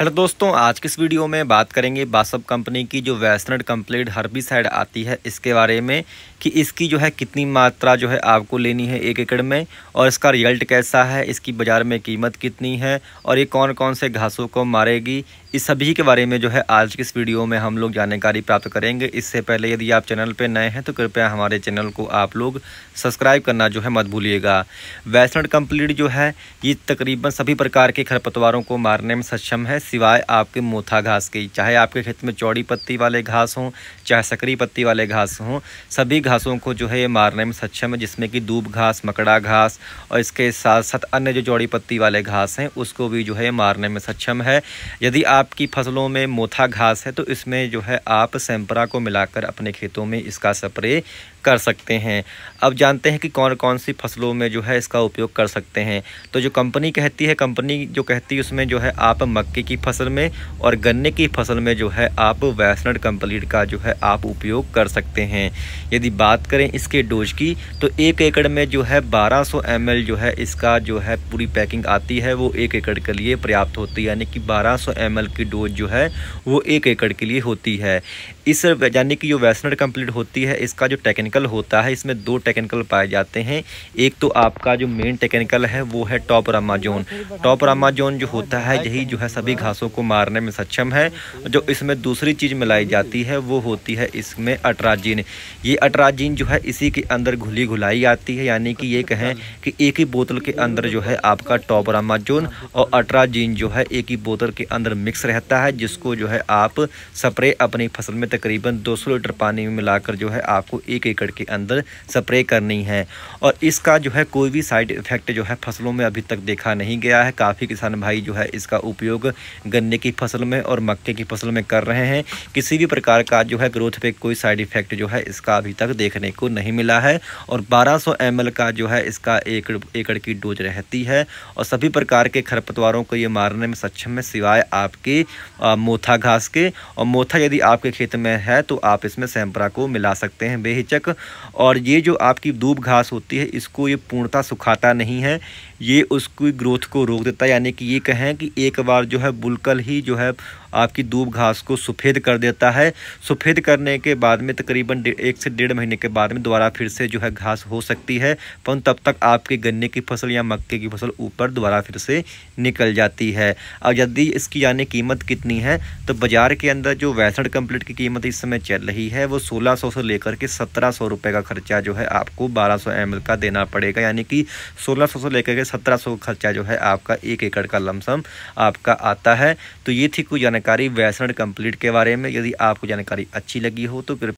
hello दोस्तों आज के इस वीडियो में बात करेंगे बासब कंपनी की जो वेस्टर्न कंप्लीट हर्बिसाइड आती है इसके बारे में कि इसकी जो है कितनी मात्रा जो है आपको लेनी है एक एकड़ में और इसका रिजल्ट कैसा है इसकी बाज़ार में कीमत कितनी है और ये कौन कौन से घासों को मारेगी इस सभी के बारे में जो है आज की इस वीडियो में हम लोग जानकारी प्राप्त करेंगे इससे पहले यदि आप चैनल पर नए हैं तो कृपया हमारे चैनल को आप लोग सब्सक्राइब करना जो है मत भूलिएगा वैसनड कंप्लीट जो है ये तकरीबन सभी प्रकार के खरपतवारों को मारने में सक्षम है सिवाय आपके मोथा घास की चाहे आपके खेत में चौड़ी पत्ती वाले घास हों चाहे सकरी पत्ती वाले घास हों सभी घासों को जो है ये मारने में सक्षम है जिसमें कि दूब घास मकड़ा घास और इसके साथ साथ अन्य जो जौड़ी पत्ती वाले घास हैं उसको भी जो है मारने में सक्षम है यदि आपकी फसलों में मोथा घास है तो इसमें जो है आप सैंपरा को मिलाकर अपने खेतों में इसका स्प्रे कर सकते हैं अब जानते हैं कि कौन कौन सी फसलों में जो है इसका उपयोग कर सकते हैं तो जो कंपनी कहती है कंपनी जो कहती है उसमें जो है आप मक्के की फसल में और गन्ने की फसल में जो है आप वैसनड कंप्लीट का जो है आप उपयोग कर सकते हैं यदि बात करें इसके डोज की तो एक एकड़ में जो है 1200 सौ जो है इसका जो है पूरी पैकिंग आती है वो एक एकड़ के लिए पर्याप्त होती है यानी कि बारह सौ की डोज जो है वो एक एकड़ के लिए होती है इस यानी कि जो वैसनड कंप्लीट होती है इसका जो टेक्निक टेक्निकल होता है इसमें दो टेक्निकल पाए जाते हैं एक तो आपका जो मेन टेक्निकल है वो है टॉप जोन टॉप जोन जो होता है यही जो है सभी घासों को मारने में सक्षम है जो इसमें दूसरी चीज़ मिलाई जाती है वो होती है इसमें अट्राजीन ये अट्राजीन जो है इसी के अंदर घुली घुलाई आती है यानी कि ये कहें कि एक ही बोतल के अंदर जो है आपका टॉप रामाजोन और अट्राजीन जो है एक ही बोतल के अंदर मिक्स रहता है जिसको जो है आप स्प्रे अपनी फसल में तकरीबन 200 लीटर पानी में मिलाकर जो है आपको एक एक एकड़ के अंदर स्प्रे करनी है और इसका जो है कोई भी साइड इफ़ेक्ट जो है फसलों में अभी तक देखा नहीं गया है काफ़ी किसान भाई जो है इसका उपयोग गन्ने की फसल में और मक्के की फसल में कर रहे हैं किसी भी प्रकार का जो है ग्रोथ पे कोई साइड इफ़ेक्ट जो है इसका अभी तक देखने को नहीं मिला है और 1200 सौ का जो है इसका एकड़ एकड़ की डोज रहती है और सभी प्रकार के खरपतवारों को ये मारने में सक्षम है सिवाय आपके आ, मोथा घास के और मोथा यदि आपके खेत में है तो आप इसमें सैंपरा को मिला सकते हैं बेहिचक और ये जो आपकी दूब घास होती है इसको ये पूर्णता सुखाता नहीं है ये उसकी ग्रोथ को रोक देता है यानी कि ये कहें कि एक बार जो है बुलकल ही जो है आपकी दूब घास को सफ़ेद कर देता है सफ़ेद करने के बाद में तकरीबन एक से डेढ़ महीने के बाद में दोबारा फिर से जो है घास हो सकती है पर तब तक आपके गन्ने की फसल या मक्के की फसल ऊपर दोबारा फिर से निकल जाती है और यदि इसकी यानी कीमत कितनी है तो बाज़ार के अंदर जो वैसण कंप्लीट की कीमत इस समय चल रही है वो सोलह सौ से लेकर के सत्रह सौ रुपये का खर्चा जो है आपको बारह सौ एम का देना पड़ेगा यानी कि सोलह सौ से लेकर के सत्रह सौ खर्चा जो है आपका एक एकड़ का लमसम आपका आता है तो ये थी कुछ जानकारी जानकारी वैसनड कंप्लीट के बारे में यदि आपको जानकारी अच्छी लगी हो तो फिर